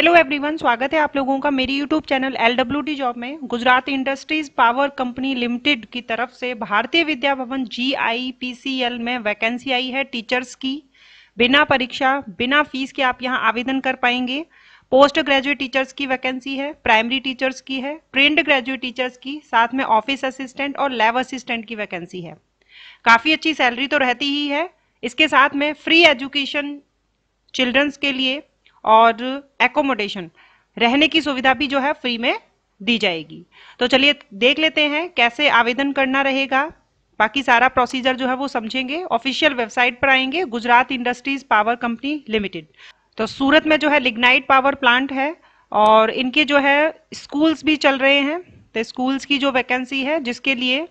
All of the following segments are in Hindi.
हेलो एवरीवन स्वागत है आप लोगों का मेरी YouTube channel L W D job में Gujarat industries power company limited की तरफ से Bharatiya Vidya Bhavan G I P C L में वैकेंसी आई है टीचर्स की बिना परीक्षा बिना फीस के आप यहां आवेदन कर पाएंगे पोस्ट ग्रेजुएट टीचर्स की वैकेंसी है प्राइमरी टीचर्स की है प्रिंट ग्रेजुएट टीचर्स की साथ में ऑफिस असिस्टेंट और लैब असिस्टेंट की वैकेंसी है काफ़ी अच्छी सैलरी तो रहती ही है इसके साथ में फ्री एजुकेशन चिल्ड्रंस के लिए और एकोमोडेशन रहने की सुविधा भी जो है फ्री में दी जाएगी तो चलिए देख लेते हैं कैसे आवेदन करना रहेगा बाकी सारा प्रोसीजर जो है वो समझेंगे ऑफिशियल वेबसाइट पर आएंगे Gujarat industries power company limited तो सूरत में जो है लिग्नाइट पावर प्लांट है और इनके जो है स्कूल्स भी चल रहे हैं तो स्कूल्स की जो वैकेंसी है जिसके लिए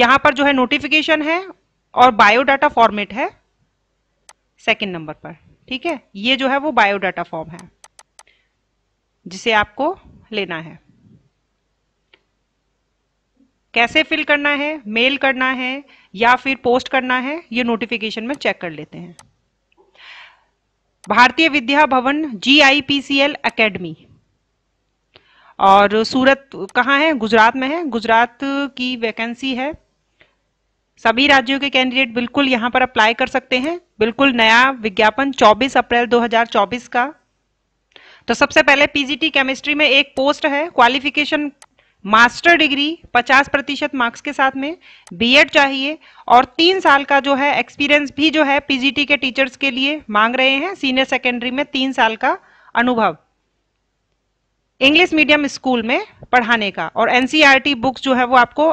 यहां पर जो है नोटिफिकेशन है और बायोडाटा फॉर्मेट है सेकेंड नंबर पर ठीक है ये जो है वो बायोडाटा फॉर्म है जिसे आपको लेना है कैसे फिल करना है मेल करना है या फिर पोस्ट करना है ये नोटिफिकेशन में चेक कर लेते हैं Bharatiya Vidya Bhavan G I P C L academy और सूरत कहाँ है गुजरात में है गुजरात की वैकेंसी है सभी राज्यों के कैंडिडेट बिल्कुल यहां पर अप्लाई कर सकते हैं बिल्कुल नया विज्ञापन 24 अप्रैल 2024 का तो सबसे पहले पीजीटी केमिस्ट्री में एक पोस्ट है क्वालिफिकेशन मास्टर डिग्री 50 प्रतिशत मार्क्स के साथ में बीएड चाहिए और तीन साल का जो है एक्सपीरियंस भी जो है पीजीटी के टीचर्स के लिए मांग रहे हैं सीनियर सेकेंडरी में तीन साल का अनुभव इंग्लिश मीडियम स्कूल में पढ़ाने का और एनसीआरटी बुक्स e जो है वो आपको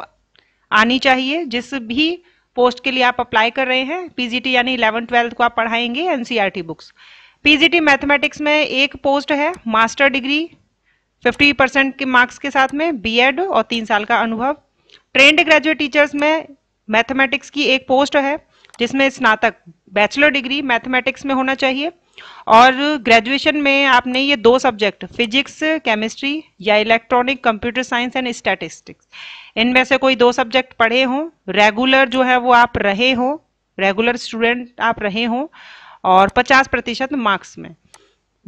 आनी चाहिए जिस भी पोस्ट के लिए आप अप्लाई कर रहे हैं पीजीटी यानी इलेवन ट्वेल्थ को आप पढ़ाएंगे एनसीईआरटी बुक्स पीजीटी मैथमेटिक्स में एक पोस्ट है मास्टर डिग्री 50 परसेंट के मार्क्स के साथ में बीएड और तीन साल का अनुभव ट्रेंड ग्रेजुएट टीचर्स में मैथमेटिक्स की एक पोस्ट है जिसमें स्नातक बैचलर डिग्री मैथमेटिक्स में होना चाहिए और ग्रेजुएशन में आपने ये दो सब्जेक्ट फिजिक्स केमिस्ट्री या electronic computer science and statistics इनमें से कोई दो सब्जेक्ट पढ़े हों रेगुलर जो है वो आप रहे हों रेगुलर स्टूडेंट आप रहे हों और 50 प्रतिशत मार्क्स में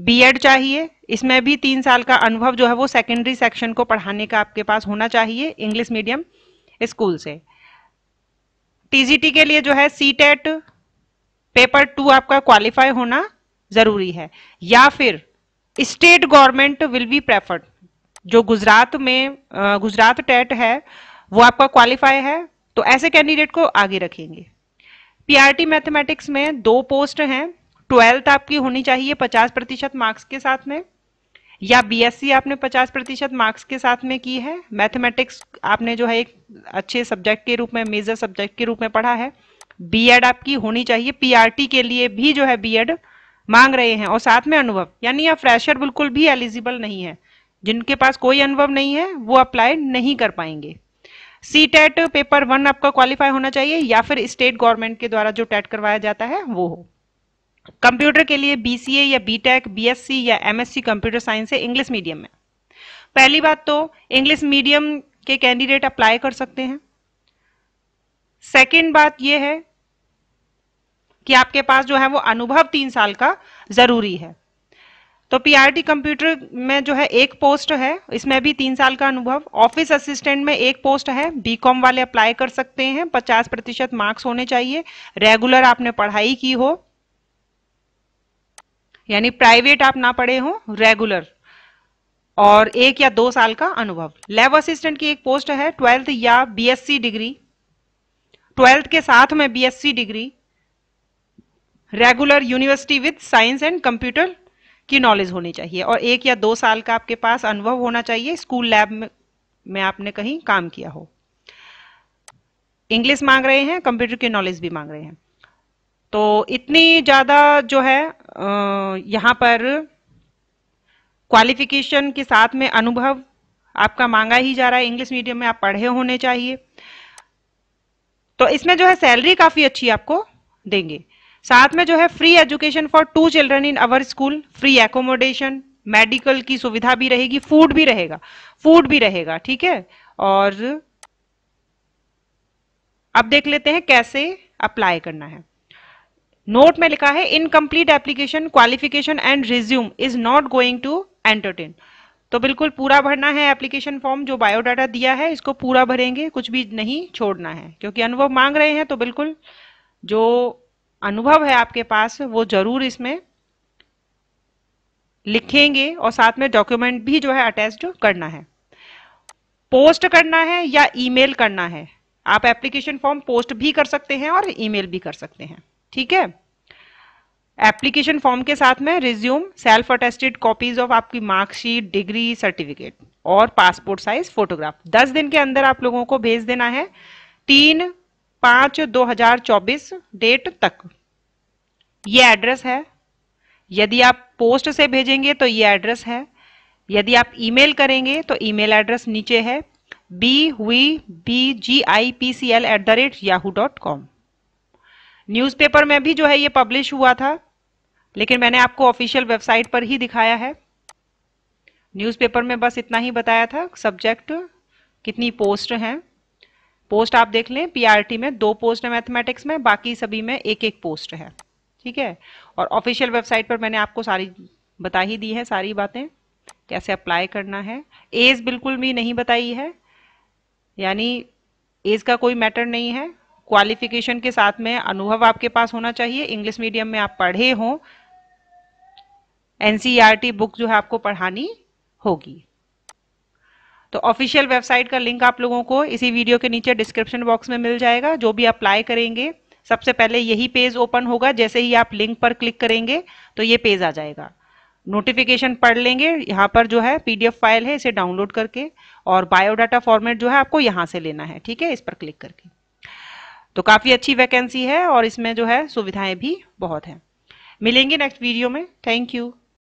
बीएड चाहिए इसमें भी तीन साल का अनुभव जो है वो सेकेंडरी सेक्शन को पढ़ाने का आपके पास होना चाहिए इंग्लिश मीडियम स्कूल से टीजीटी के लिए जो है सी टेट पेपर टू आपका क्वालिफाई होना जरूरी है या फिर state government will be preferred जो गुजरात में गुजरात टेट है वो आपका क्वालिफाई है तो ऐसे कैंडिडेट को आगे रखेंगे पीआरटी मैथमेटिक्स में दो पोस्ट हैं ट्वेल्थ आपकी होनी चाहिए 50 प्रतिशत मार्क्स के साथ में या बीएससी आपने 50 प्रतिशत मार्क्स के साथ में की है मैथमेटिक्स आपने जो है एक अच्छे सब्जेक्ट के रूप में मेजर सब्जेक्ट के रूप में पढ़ा है बीएड आपकी होनी चाहिए पीआरटी के लिए भी जो है बीएड मांग रहे हैं और साथ में अनुभव यानी आप फ्रेशर बिल्कुल भी एलिजिबल नहीं है जिनके पास कोई अनुभव नहीं है वो अप्लाई नहीं कर पाएंगे सी टेट पेपर वन आपका क्वालिफाई होना चाहिए या फिर स्टेट गवर्नमेंट के द्वारा जो टेट e करवाया जाता है वो हो कंप्यूटर के लिए बीसीए या बीटेक, बीएससी e या एमएससी कंप्यूटर साइंस है इंग्लिश मीडियम में पहली बात तो इंग्लिश मीडियम के कैंडिडेट अप्लाई कर सकते हैं सेकेंड बात यह है कि आपके पास जो है वो अनुभव तीन साल का जरूरी है तो पीआरटी कंप्यूटर में जो है एक पोस्ट है इसमें भी तीन साल का अनुभव ऑफिस असिस्टेंट में एक पोस्ट है बीकॉम वाले अप्लाई कर सकते हैं 50 प्रतिशत मार्क्स होने चाहिए रेगुलर आपने पढ़ाई की हो यानी प्राइवेट आप ना पढ़े हो रेगुलर और एक या दो साल का अनुभव लैब असिस्टेंट की एक पोस्ट है ट्वेल्थ या बीएससी डिग्री ट्वेल्थ के साथ में B Sc degree regular university with science and computer की नॉलेज होनी चाहिए और एक या दो साल का आपके पास अनुभव होना चाहिए स्कूल लैब में, में आपने कहीं काम किया हो इंग्लिश मांग रहे हैं कंप्यूटर की नॉलेज भी मांग रहे हैं तो इतनी ज़्यादा जो है यहाँ पर क्वालिफिकेशन के साथ में अनुभव आपका मांगा ही जा रहा है इंग्लिश मीडियम में आप पढ़े होने चाहिए तो इसमें जो है सैलरी काफ़ी अच्छी आपको देंगे साथ में जो है free education for two children in our school free accommodation medical की सुविधा भी रहेगी फूड भी रहेगा फूड भी रहेगा ठीक है और अब देख लेते हैं कैसे अप्लाई करना है नोट में लिखा है incomplete application qualification and resume is not going to entertain तो बिल्कुल पूरा भरना है एप्लीकेशन फॉर्म जो बायोडाटा दिया है इसको पूरा भरेंगे कुछ भी नहीं छोड़ना है क्योंकि अनुभव मांग रहे हैं तो बिल्कुल जो अनुभव है आपके पास वो जरूर इसमें लिखेंगे और साथ में डॉक्यूमेंट भी जो है अटैच करना है पोस्ट करना है या ईमेल करना है आप एप्लीकेशन फॉर्म पोस्ट भी कर सकते हैं और ईमेल भी कर सकते हैं ठीक है एप्लीकेशन फॉर्म के साथ में resume self attested copies of आपकी मार्कशीट डिग्री सर्टिफिकेट और पासपोर्ट साइज फोटोग्राफ दस दिन के अंदर आप लोगों को भेज देना है तीन पांच दो हजार चौबीस डेट तक ये एड्रेस है यदि आप पोस्ट से भेजेंगे तो ये एड्रेस है यदि आप ईमेल करेंगे तो ईमेल एड्रेस नीचे है बी हुई B G I P C L at the rate Yahoo dot com newspaper में भी जो है ये पब्लिश हुआ था लेकिन मैंने आपको ऑफिशियल वेबसाइट पर ही दिखाया है न्यूज़पेपर में बस इतना ही बताया था सब्जेक्ट कितनी पोस्ट हैं पोस्ट आप देख लें पीआरटी में दो पोस्ट है मैथमेटिक्स में बाकी सभी में एक एक पोस्ट है ठीक है और ऑफिशियल वेबसाइट पर मैंने आपको सारी बता ही दी है सारी बातें कैसे अप्लाई करना है एज बिल्कुल भी नहीं बताई है यानी एज का कोई मैटर नहीं है क्वालिफिकेशन के साथ में अनुभव आपके पास होना चाहिए इंग्लिश मीडियम में आप पढ़े हों एनसीईआरटी बुक e जो है आपको पढ़ानी होगी तो ऑफिशियल वेबसाइट का लिंक आप लोगों को इसी वीडियो के नीचे डिस्क्रिप्शन बॉक्स में मिल जाएगा जो भी अप्लाई करेंगे सबसे पहले यही पेज ओपन होगा जैसे ही आप लिंक पर क्लिक करेंगे तो ये पेज आ जाएगा नोटिफिकेशन पढ़ लेंगे यहाँ पर जो है पीडीएफ फाइल है इसे डाउनलोड करके और बायोडाटा फॉर्मेट जो है आपको यहाँ से लेना है ठीक है इस पर क्लिक करके तो काफ़ी अच्छी वैकेंसी है और इसमें जो है सुविधाएं भी बहुत हैं मिलेंगे नेक्स्ट वीडियो में थैंक यू